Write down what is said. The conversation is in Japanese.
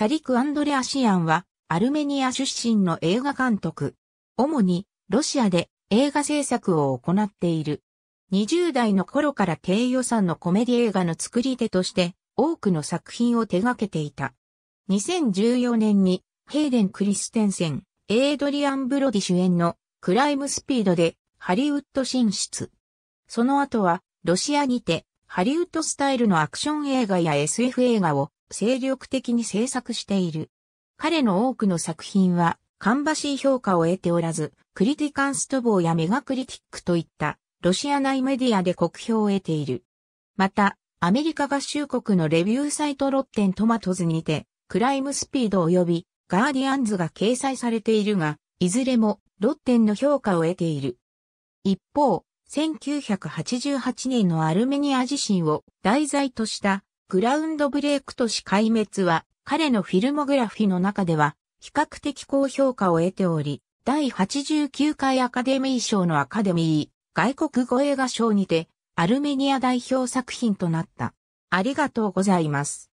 サリク・アンドレアシアンは、アルメニア出身の映画監督。主に、ロシアで映画制作を行っている。20代の頃から低予算のコメディ映画の作り手として、多くの作品を手掛けていた。2014年に、ヘイデン・クリステンセン、エイドリアン・ブロディ主演の、クライムスピードで、ハリウッド進出。その後は、ロシアにて、ハリウッドスタイルのアクション映画や SF 映画を精力的に制作している。彼の多くの作品は、芳しい評価を得ておらず、クリティカンストボーやメガクリティックといった、ロシア内メディアで酷評を得ている。また、アメリカ合衆国のレビューサイトロッテントマトズにて、クライムスピード及びガーディアンズが掲載されているが、いずれもロッテンの評価を得ている。一方、1988年のアルメニア地震を題材としたグラウンドブレイク都市壊滅は、彼のフィルモグラフィの中では、比較的高評価を得ており、第89回アカデミー賞のアカデミー、外国語映画賞にて、アルメニア代表作品となった。ありがとうございます。